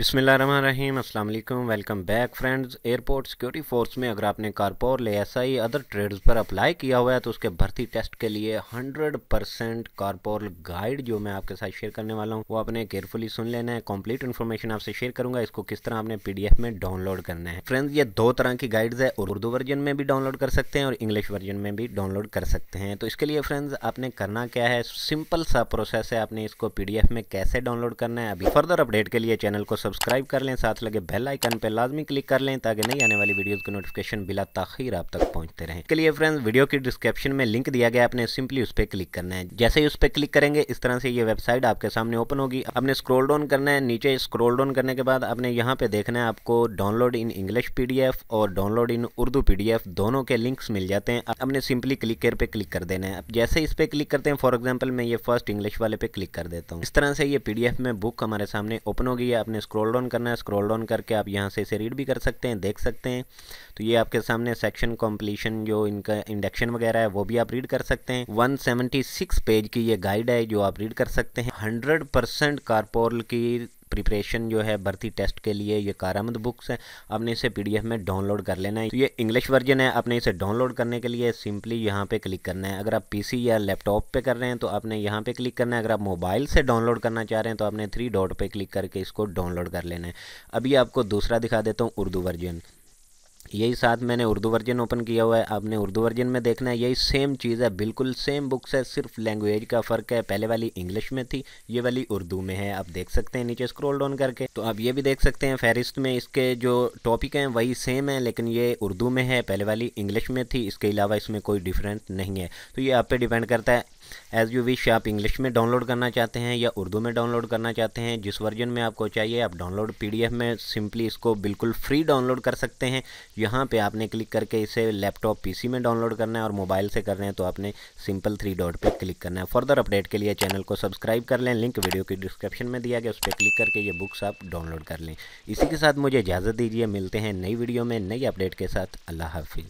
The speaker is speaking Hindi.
अस्सलाम वालेकुम welcome back friends airport security force में अगर आपने corporal S I other trades पर अप्लाई किया हुआ है तो उसके भर्ती टेस्ट के लिए 100 परसेंट कारपोर गाइड जो मैं आपके साथ शेयर करने वाला हूँ वो आपने केयरफुली सुन लेना है कंप्लीट इन्फॉर्मेशन आपसे शेयर करूंगा इसको किस तरह आपने पी में डाउनलोड करना है फ्रेंड्स ये दो तरह की गाइड्स है और उर्दू वर्जन में भी डाउनलोड कर सकते हैं और इंग्लिश वर्जन में भी डाउनलोड कर सकते हैं तो इसके लिए फ्रेंड्स आपने करना क्या है सिंपल सा प्रोसेस है आपने इसको पी में कैसे डाउनलोड करना है अभी फर्दर अपडेट के लिए चैनल को सब्सक्राइब कर लें साथ लगे बेल आइकन पर लाजमी क्लिक कर लें ताकि नई आने वाली वीडियोज़ की नोटिफिकेशन बिला तखीर आप तक पहुँचते रहें इसके लिए फ्रेंड्स वीडियो की डिस्क्रिप्शन में लिंक दिया गया आपने सिंपली उस पर क्लिक करना है जैसे ही उस पर क्लिक करेंगे इस तरह से ये वेबसाइट आपके सामने ओपन होगी आपने स्क्रोल डाउन करना है नीचे स्क्रोल डाउन करने के बाद आपने यहाँ पर देखना है आपको डाउनलोड इन इंग्लिश पी और डाउनलोड इन उर्दू पी दोनों के लिंक्स मिल जाते हैं आपने सिंपली क्लिक केयर पे क्लिक कर देना है अब जैसे इस पर क्लिक करते हैं फॉर एग्जाम्पल मैं ये फर्स्ट इंग्लिश वाले पे क्लिक कर देता हूँ इस तरह से ये पीडीएफ में बुक हमारे सामने ओपन होगी आपने स्क्रोल स्क्रॉल डाउन करना है स्क्रॉल डाउन करके आप यहाँ से इसे रीड भी कर सकते हैं देख सकते हैं तो ये आपके सामने सेक्शन कॉम्पलीशन जो इनका इंडक्शन वगैरह है वो भी आप रीड कर सकते हैं वन पेज की ये गाइड है जो आप रीड कर सकते हैं हंड्रेड परसेंट की प्रिपरेशन जो है भर्ती टेस्ट के लिए ये कारामद बुक्स हैं आपने इसे पीडीएफ में डाउनलोड कर लेना है तो ये इंग्लिश वर्जन है आपने इसे डाउनलोड करने के लिए सिंपली यहाँ पे क्लिक करना है अगर आप पीसी या लैपटॉप पे कर रहे हैं तो आपने यहाँ पे क्लिक करना है अगर आप मोबाइल से डाउनलोड करना चाह रहे हैं तो आपने थ्री डॉट पर क्लिक करके इसको डाउनलोड कर लेना है अभी आपको दूसरा दिखा देता हूँ उर्दू वर्जन यही साथ मैंने उर्दू वर्जन ओपन किया हुआ है आपने उर्दू वर्जन में देखना है यही सेम चीज़ है बिल्कुल सेम बुक्स है सिर्फ लैंग्वेज का फ़र्क है पहले वाली इंग्लिश में थी ये वाली उर्दू में है आप देख सकते हैं नीचे स्क्रॉल डाउन करके तो आप ये भी देख सकते हैं फहरिस्त में इसके जो टॉपिक हैं वही सेम है लेकिन ये उर्दू में है पहले वाली इंग्लिश में थी इसके अलावा इसमें कोई डिफरेंस नहीं है तो ये आप पर डिपेंड करता है एज़ यू विश आप इंग्लिश में डाउनलोड करना चाहते हैं या उर्दू में डाउनलोड करना चाहते हैं जिस वर्जन में आपको चाहिए आप डाउनलोड पीडीएफ में सिंपली इसको बिल्कुल फ्री डाउनलोड कर सकते हैं यहाँ पे आपने क्लिक करके इसे लैपटॉप पीसी में डाउनलोड करना है और मोबाइल से करना है तो आपने सिंपल थ्री डॉट पर क्लिक करना है फर्दर अपडेट के लिए चैनल को सब्सक्राइब कर लें लिंक वीडियो की डिस्क्रिप्शन में दिया गया उस पर क्लिक करके ये बुक्स आप डाउनलोड कर लें इसी के साथ मुझे इजाज़त दीजिए मिलते हैं नई वीडियो में नई अपडेट के साथ अल्लाह हाफिज़